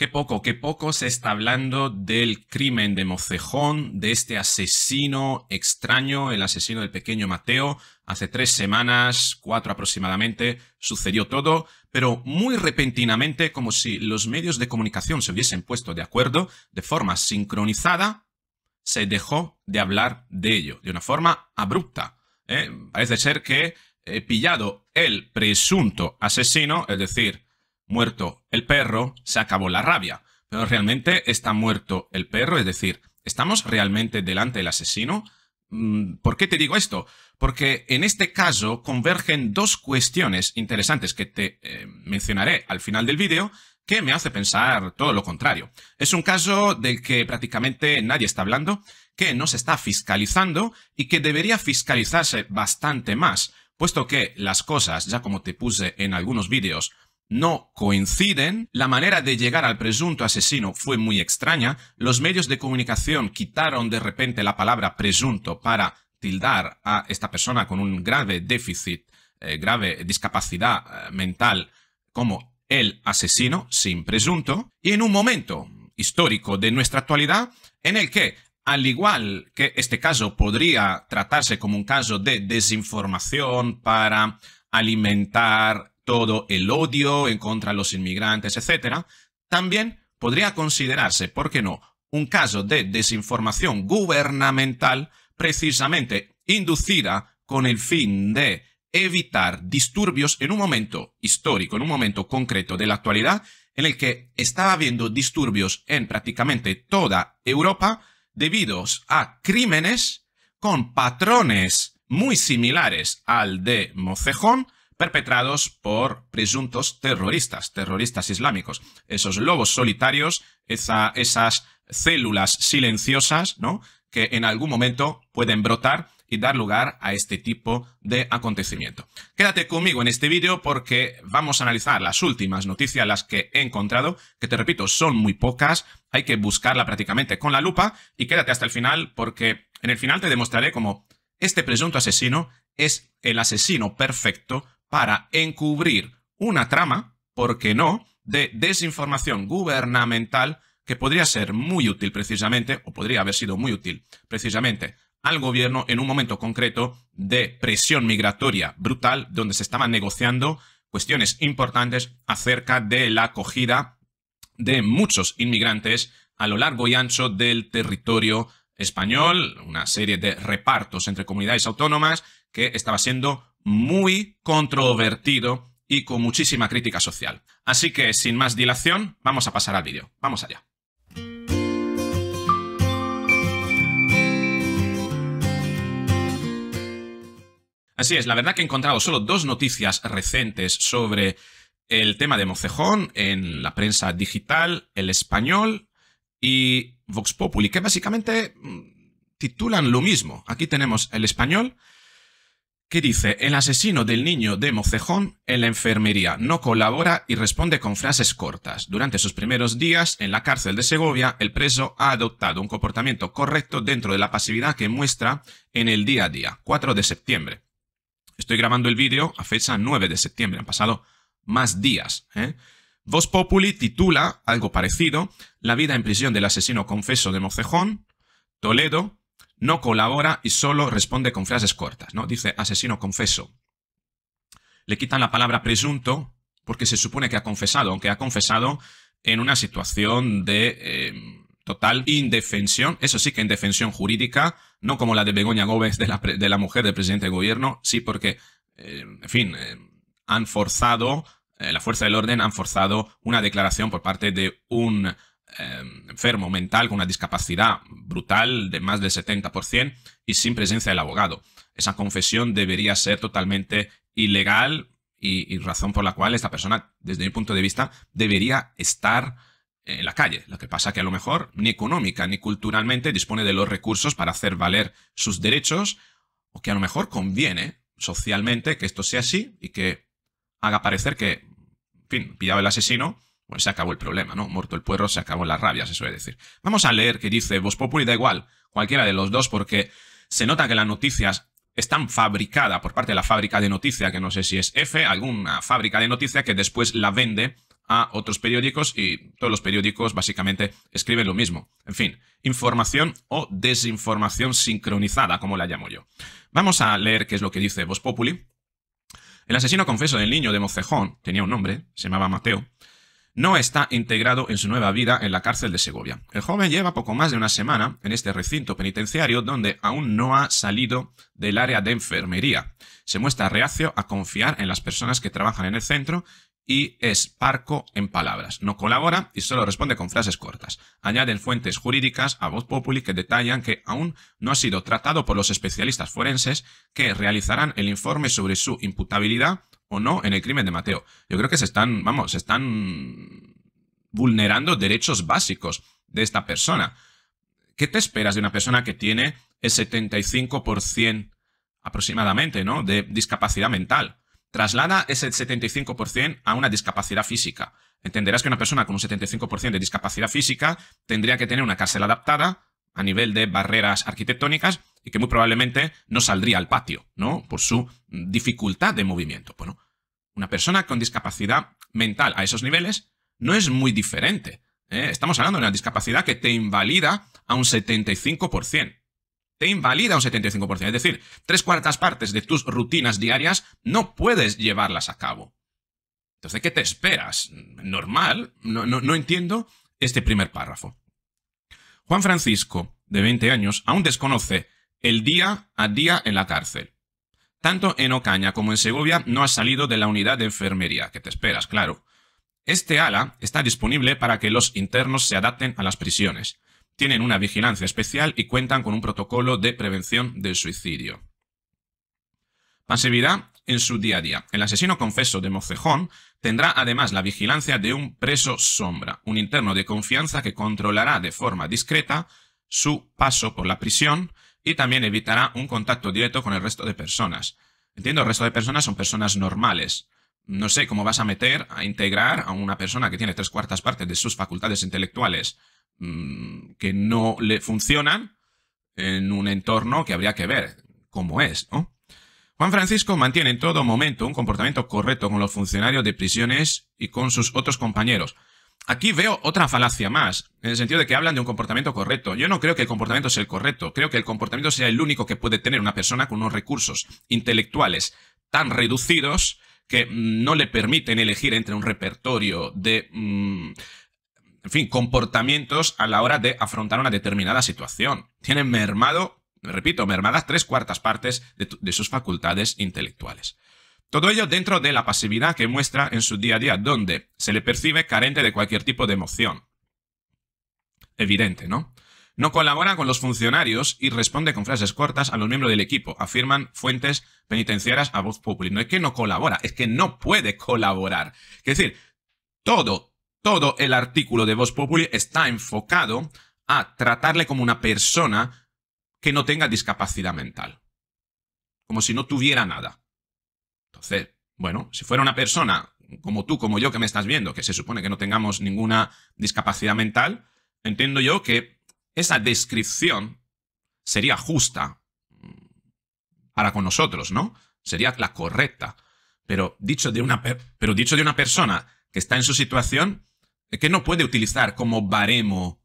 Qué poco, qué poco se está hablando del crimen de Mocejón, de este asesino extraño, el asesino del pequeño Mateo. Hace tres semanas, cuatro aproximadamente, sucedió todo, pero muy repentinamente, como si los medios de comunicación se hubiesen puesto de acuerdo, de forma sincronizada, se dejó de hablar de ello, de una forma abrupta. ¿eh? Parece ser que he pillado el presunto asesino, es decir, muerto el perro, se acabó la rabia. Pero realmente está muerto el perro, es decir, ¿estamos realmente delante del asesino? Mm, ¿Por qué te digo esto? Porque en este caso convergen dos cuestiones interesantes que te eh, mencionaré al final del vídeo que me hace pensar todo lo contrario. Es un caso del que prácticamente nadie está hablando, que no se está fiscalizando y que debería fiscalizarse bastante más, puesto que las cosas, ya como te puse en algunos vídeos, no coinciden, la manera de llegar al presunto asesino fue muy extraña, los medios de comunicación quitaron de repente la palabra presunto para tildar a esta persona con un grave déficit, eh, grave discapacidad eh, mental como el asesino sin presunto, y en un momento histórico de nuestra actualidad en el que al igual que este caso podría tratarse como un caso de desinformación para alimentar todo el odio en contra de los inmigrantes, etc., también podría considerarse, ¿por qué no?, un caso de desinformación gubernamental precisamente inducida con el fin de evitar disturbios en un momento histórico, en un momento concreto de la actualidad, en el que estaba habiendo disturbios en prácticamente toda Europa debido a crímenes con patrones muy similares al de Mocejón, perpetrados por presuntos terroristas, terroristas islámicos. Esos lobos solitarios, esas células silenciosas, ¿no? Que en algún momento pueden brotar y dar lugar a este tipo de acontecimiento. Quédate conmigo en este vídeo porque vamos a analizar las últimas noticias, las que he encontrado, que te repito, son muy pocas, hay que buscarla prácticamente con la lupa y quédate hasta el final porque en el final te demostraré cómo este presunto asesino es el asesino perfecto para encubrir una trama, ¿por qué no?, de desinformación gubernamental que podría ser muy útil precisamente, o podría haber sido muy útil precisamente al gobierno en un momento concreto de presión migratoria brutal, donde se estaban negociando cuestiones importantes acerca de la acogida de muchos inmigrantes a lo largo y ancho del territorio español, una serie de repartos entre comunidades autónomas que estaba siendo muy controvertido y con muchísima crítica social. Así que, sin más dilación, vamos a pasar al vídeo. Vamos allá. Así es, la verdad que he encontrado solo dos noticias recientes sobre el tema de Mocejón en la prensa digital, el español y Vox Populi, que básicamente mm, titulan lo mismo. Aquí tenemos el español que dice, el asesino del niño de Mocejón en la enfermería no colabora y responde con frases cortas. Durante sus primeros días en la cárcel de Segovia, el preso ha adoptado un comportamiento correcto dentro de la pasividad que muestra en el día a día, 4 de septiembre. Estoy grabando el vídeo a fecha 9 de septiembre, han pasado más días. ¿eh? vos Populi titula algo parecido, La vida en prisión del asesino confeso de Mocejón, Toledo, no colabora y solo responde con frases cortas, ¿no? Dice asesino confeso. Le quitan la palabra presunto porque se supone que ha confesado, aunque ha confesado en una situación de eh, total indefensión, eso sí que en defensión jurídica, no como la de Begoña Gómez, de la, mujer del presidente de gobierno, sí porque, eh, en fin, eh, han forzado, la fuerza del orden han forzado una declaración por parte de un Em, enfermo mental con una discapacidad brutal de más del 70% y sin presencia del abogado. Esa confesión debería ser totalmente ilegal y, razón por la cual esta persona, desde mi punto de vista, debería estar en la calle. Lo que pasa que a lo mejor ni económica ni culturalmente dispone de los recursos para hacer valer sus derechos o que a lo mejor conviene socialmente que esto sea así y que haga parecer que, en fin, pillado el asesino pues se acabó el problema, ¿no? Muerto el puerro, se acabó la rabia, se suele decir. Vamos a leer qué dice Vos Populi da igual, cualquiera de los dos, porque se nota que las noticias están fabricadas por parte de la fábrica de noticias, que no sé si es F, alguna fábrica de noticias, que después la vende a otros periódicos y todos los periódicos básicamente escriben lo mismo. En fin, información o desinformación sincronizada, como la llamo yo. Vamos a leer qué es lo que dice Vos Populi. El asesino confeso del niño de Mocejón, tenía un nombre, se llamaba Mateo, no está integrado en su nueva vida en la cárcel de Segovia. El joven lleva poco más de una semana en este recinto penitenciario donde aún no ha salido del área de enfermería. Se muestra reacio a confiar en las personas que trabajan en el centro y es parco en palabras. No colabora y solo responde con frases cortas. Añaden fuentes jurídicas a Voz Populi que detallan que aún no ha sido tratado por los especialistas forenses que realizarán el informe sobre su imputabilidad o no en el crimen de Mateo. Yo creo que se están, vamos, se están vulnerando derechos básicos de esta persona. ¿Qué te esperas de una persona que tiene el 75% aproximadamente, ¿no? De discapacidad mental. Traslada ese 75% a una discapacidad física. Entenderás que una persona con un 75% de discapacidad física tendría que tener una cárcel adaptada a nivel de barreras arquitectónicas y que muy probablemente no saldría al patio, ¿no? Por su dificultad de movimiento. Bueno, una persona con discapacidad mental a esos niveles no es muy diferente. ¿eh? Estamos hablando de una discapacidad que te invalida a un 75%. Te invalida un 75%. Es decir, tres cuartas partes de tus rutinas diarias no puedes llevarlas a cabo. Entonces, ¿qué te esperas? Normal. no entiendo este primer párrafo. Juan Francisco, de 20 años, aún desconoce el día a día en la cárcel. Tanto en Ocaña como en Segovia no ha salido de la unidad de enfermería, que te esperas, claro. Este ala está disponible para que los internos se adapten a las prisiones. Tienen una vigilancia especial y cuentan con un protocolo de prevención del suicidio. Pasividad en su día a día. El asesino confeso de Mocejón tendrá además la vigilancia de un preso sombra, un interno de confianza que controlará de forma discreta su paso por la prisión y también evitará un contacto directo con el resto de personas. Entiendo, el resto de personas son personas normales. No sé cómo vas a meter a integrar a una persona que tiene tres cuartas partes de sus facultades intelectuales mm, que no le funcionan en un entorno que habría que ver cómo es, Juan Francisco mantiene en todo momento un comportamiento correcto con los funcionarios de prisiones y con sus otros compañeros. Aquí veo otra falacia más, en el sentido de que hablan de un comportamiento correcto. Yo no creo que el comportamiento sea el correcto, creo que el comportamiento sea el único que puede tener una persona con unos recursos intelectuales tan reducidos que mm, no le permiten elegir entre un repertorio de, mm, fin, comportamientos a la hora de afrontar una determinada situación. Tienen mermado, repito, mermadas tres cuartas partes de sus facultades intelectuales. Todo ello dentro de la pasividad que muestra en su día a día, donde se le percibe carente de cualquier tipo de emoción. Evidente, ¿no? No colabora con los funcionarios y responde con frases cortas a los miembros del equipo, afirman fuentes penitenciarias a voz pública. No es que no colabora, es que no puede colaborar. Es decir, todo, todo el artículo de Voz Populi está enfocado a tratarle como una persona que no tenga discapacidad mental. Como si no tuviera nada. Entonces, bueno, si fuera una persona como tú, como yo, que me estás viendo, que se supone que no tengamos ninguna discapacidad mental, entiendo yo que esa descripción sería justa mm, para con nosotros, ¿no? Sería la correcta. Pero dicho de una, pero dicho de una persona que está en su situación, eh, que no puede utilizar como baremo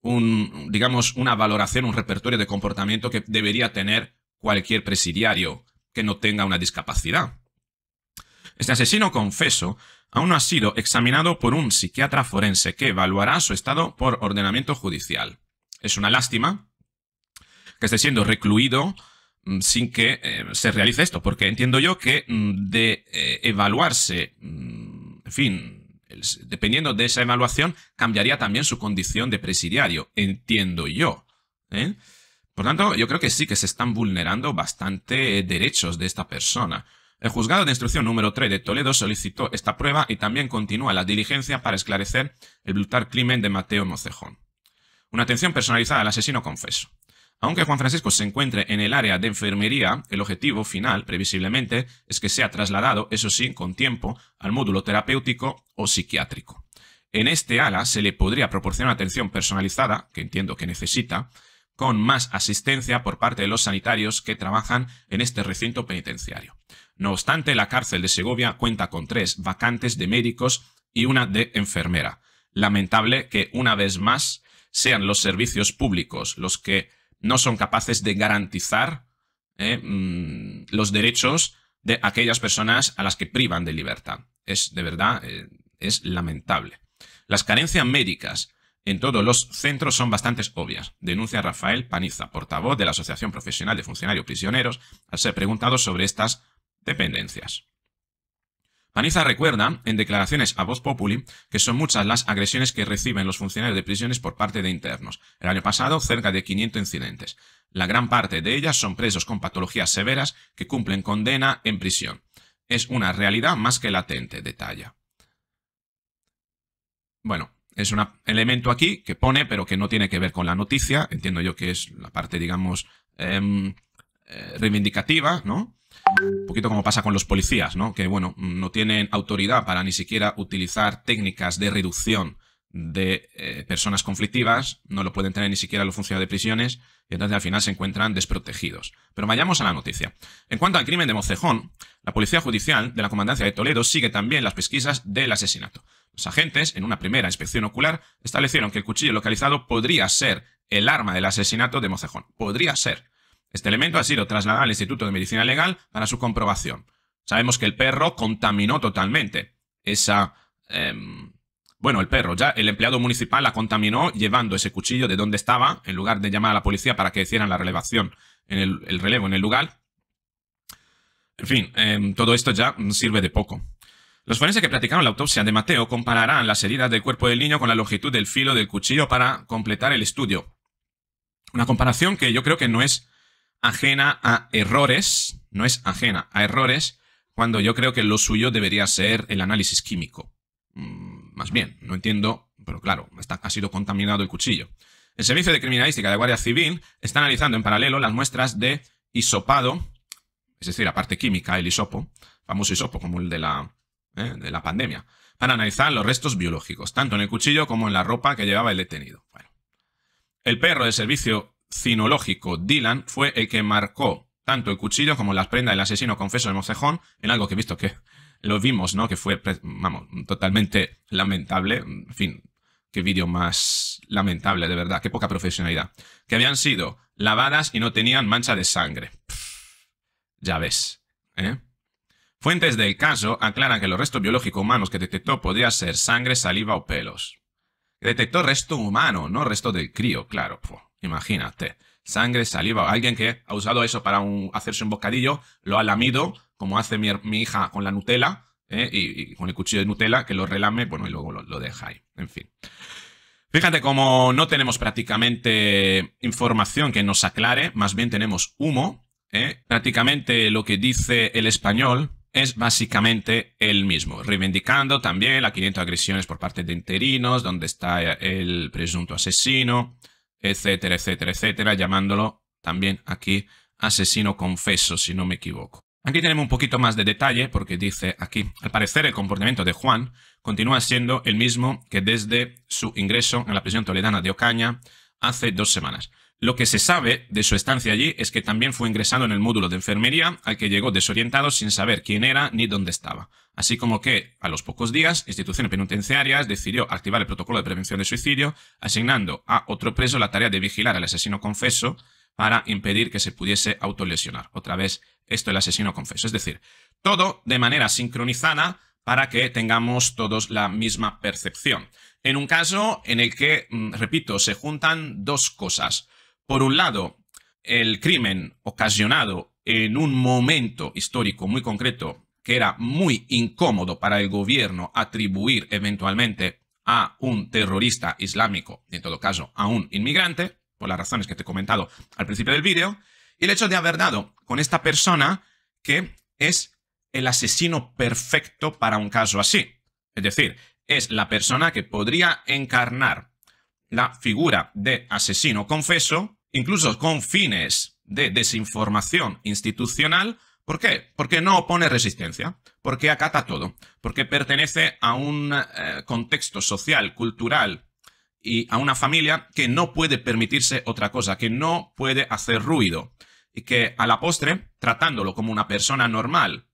un, digamos, una valoración, un repertorio de comportamiento que debería tener cualquier presidiario que no tenga una discapacidad. Este asesino confeso aún no ha sido examinado por un psiquiatra forense que evaluará su estado por ordenamiento judicial. Es una lástima que esté siendo recluido mm, sin que eh, se realice esto, porque entiendo yo que mm, de eh, evaluarse, mm, en fin, dependiendo de esa evaluación, cambiaría también su condición de presidiario, entiendo yo. ¿eh? Por tanto, yo creo que sí que se están vulnerando bastante eh, derechos de esta persona. El juzgado de instrucción número 3 de Toledo solicitó esta prueba y también continúa la diligencia para esclarecer el brutal crimen de Mateo Mocejón. Una atención personalizada al asesino confeso. Aunque Juan Francisco se encuentre en el área de enfermería, el objetivo final, previsiblemente, es que sea trasladado, eso sí, con tiempo, al módulo terapéutico o psiquiátrico. En este ala se le podría proporcionar atención personalizada, que entiendo que necesita, con más asistencia por parte de los sanitarios que trabajan en este recinto penitenciario. No obstante, la cárcel de Segovia cuenta con tres vacantes de médicos y una de enfermera. Lamentable que una vez más sean los servicios públicos los que no son capaces de garantizar eh, mm, los derechos de aquellas personas a las que privan de libertad. Es de verdad, eh, es lamentable. Las carencias médicas en todos los centros son bastantes obvias, denuncia Rafael Paniza, portavoz de la Asociación Profesional de Funcionarios Prisioneros, al ser preguntado sobre estas dependencias. Paniza recuerda, en declaraciones a Voz Populi, que son muchas las agresiones que reciben los funcionarios de prisiones por parte de internos. El año pasado, cerca de 500 incidentes. La gran parte de ellas son presos con patologías severas que cumplen condena en prisión. Es una realidad más que latente, detalla. Bueno, es un elemento aquí que pone, pero que no tiene que ver con la noticia. Entiendo yo que es la parte, digamos, em, eh, reivindicativa, ¿no? Un poquito como pasa con los policías, ¿no? Que, bueno, no tienen autoridad para ni siquiera utilizar técnicas de reducción de eh, personas conflictivas, no lo pueden tener ni siquiera los funcionarios de prisiones, y entonces al final se encuentran desprotegidos. Pero vayamos a la noticia. En cuanto al crimen de Mocejón, la Policía Judicial de la Comandancia de Toledo sigue también las pesquisas del asesinato. Los agentes, en una primera inspección ocular, establecieron que el cuchillo localizado podría ser el arma del asesinato de Mocejón. Podría ser. Este elemento ha sido trasladado al Instituto de Medicina Legal para su comprobación. Sabemos que el perro contaminó totalmente esa... Em, bueno, el perro, ya el empleado municipal la contaminó llevando ese cuchillo de donde estaba, en lugar de llamar a la policía para que hicieran la relevación, en el, relevo en el lugar. En fin, em, todo esto ya sirve de poco. Los forenses que practicaron la autopsia de Mateo compararán las heridas del cuerpo del niño con la longitud del filo del cuchillo para completar el estudio. Una comparación que yo creo que no es ajena a errores, no es ajena a errores, cuando yo creo que lo suyo debería ser el análisis químico. Mm, más bien, no entiendo, pero claro, está, ha sido contaminado el cuchillo. El Servicio de Criminalística de Guardia Civil está analizando en paralelo las muestras de isopado, es decir, la parte química, el isopo, famoso isopo como el de la ¿eh? de la pandemia, para analizar los restos biológicos, tanto en el cuchillo como en la ropa que llevaba el detenido. Bueno. El perro del servicio cinológico Dylan fue el que marcó tanto el cuchillo como las prendas del asesino confeso de Mocejón, en algo que he visto que lo vimos, ¿no? Que fue, vamos, totalmente lamentable. En fin, qué vídeo más lamentable, de verdad, qué poca profesionalidad. Que habían sido lavadas y no tenían mancha de sangre. ya ves, ¿eh? Fuentes del caso aclaran que los restos biológicos humanos que detectó podría ser sangre, saliva o pelos. Detectó resto humano, no resto del crío, claro. imagínate. Sangre, saliva, alguien que ha usado eso para hacerse un bocadillo, lo ha lamido, como hace mi, hija con la Nutella, ¿eh? y, con el cuchillo de Nutella, que lo relame, bueno, y luego lo, deja ahí. En fin. Fíjate cómo no tenemos prácticamente información que nos aclare, más bien tenemos humo. ¿eh? Prácticamente lo que dice el español es básicamente el mismo, reivindicando también la 500 agresiones por parte de enterinos, donde está el presunto asesino, etcétera, etcétera, etcétera, llamándolo también aquí asesino confeso, si no me equivoco. Aquí tenemos un poquito más de detalle porque dice aquí, al parecer el comportamiento de Juan continúa siendo el mismo que desde su ingreso en la prisión toledana de Ocaña hace dos semanas. Lo que se sabe de su estancia allí es que también fue ingresado en el módulo de enfermería al que llegó desorientado sin saber quién era ni dónde estaba. Así como que, a los pocos días, instituciones penitenciarias decidió activar el protocolo de prevención de suicidio, asignando a otro preso la tarea de vigilar al asesino confeso para impedir que se pudiese autolesionar. Otra vez, esto el asesino confeso. Es decir, todo de manera sincronizada para que tengamos todos la misma percepción. En un caso en el que, mm, repito, se juntan dos cosas por un lado, el crimen ocasionado en un momento histórico muy concreto que era muy incómodo para el gobierno atribuir eventualmente a un terrorista islámico, en todo caso a un inmigrante, por las razones que te he comentado al principio del vídeo, y el hecho de haber dado con esta persona que es el asesino perfecto para un caso así. Es decir, es la persona que podría encarnar la figura de asesino confeso, incluso con fines de desinformación institucional. ¿Por qué? Porque no opone resistencia, porque acata todo, porque pertenece a un eh, contexto social, cultural y a una familia que no puede permitirse otra cosa, que no puede hacer ruido y que a la postre, tratándolo como una persona normal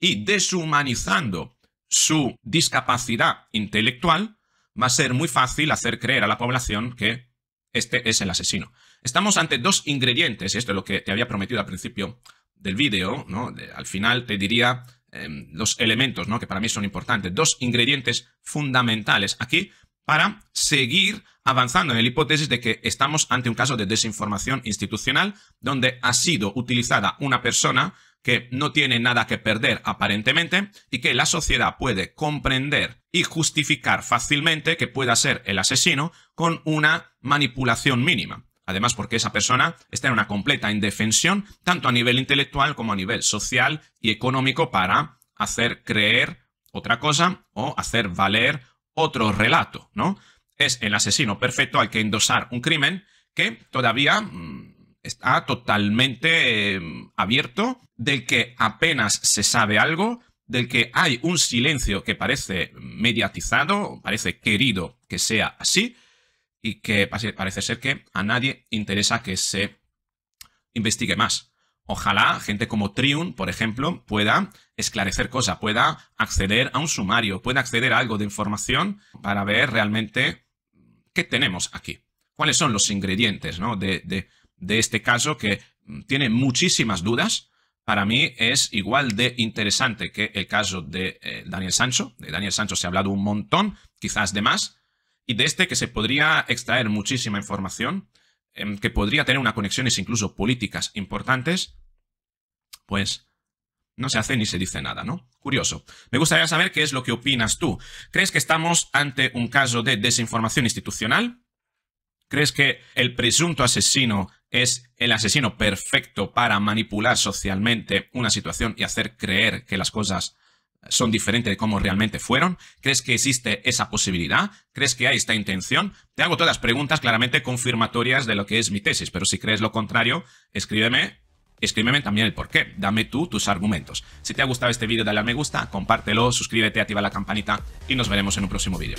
y deshumanizando su discapacidad intelectual, va a ser muy fácil hacer creer a la población que este es el asesino. Estamos ante dos ingredientes, y esto es lo que te había prometido al principio del vídeo, ¿no? al final te diría em, los elementos, ¿no? Que para mí son importantes. Dos ingredientes fundamentales aquí para seguir avanzando en la hipótesis de que estamos ante un caso de desinformación institucional donde ha sido utilizada una persona que no tiene nada que perder aparentemente y que la sociedad puede comprender y justificar fácilmente que pueda ser el asesino con una manipulación mínima. Además, porque esa persona está en una completa indefensión, tanto a nivel intelectual como a nivel social y económico, para hacer creer otra cosa o hacer valer otro relato, ¿no? Es el asesino perfecto al que endosar un crimen que todavía mm, está totalmente em, abierto, del que apenas se sabe algo, del que hay un silencio que parece mediatizado, parece querido que sea así, y que parece ser que a nadie interesa que se investigue más. Ojalá gente como Triun, por ejemplo, pueda esclarecer cosas, pueda acceder a un sumario, pueda acceder a algo de información para ver realmente qué tenemos aquí, cuáles son los ingredientes ¿no? de de este caso que mm, tiene muchísimas dudas, para mí es igual de interesante que el caso de eh, Daniel Sancho. De Daniel Sancho se ha hablado un montón, quizás de más, y de este que se podría extraer muchísima información, em, que podría tener unas conexiones incluso políticas importantes, pues no se hace ni se dice nada, ¿no? Curioso. Me gustaría saber qué es lo que opinas tú. ¿Crees que estamos ante un caso de desinformación institucional? ¿Crees que el presunto asesino es el asesino perfecto para manipular socialmente una situación y hacer creer que las cosas son diferentes de cómo realmente fueron? ¿Crees que existe esa posibilidad? ¿Crees que hay esta intención? Te hago todas las preguntas claramente confirmatorias de lo que es mi tesis, pero si crees lo contrario, escríbeme. Escríbeme también el porqué, dame tú tus argumentos. Si te ha gustado este vídeo, dale a me gusta, compártelo, suscríbete, activa la campanita y nos veremos en un próximo vídeo.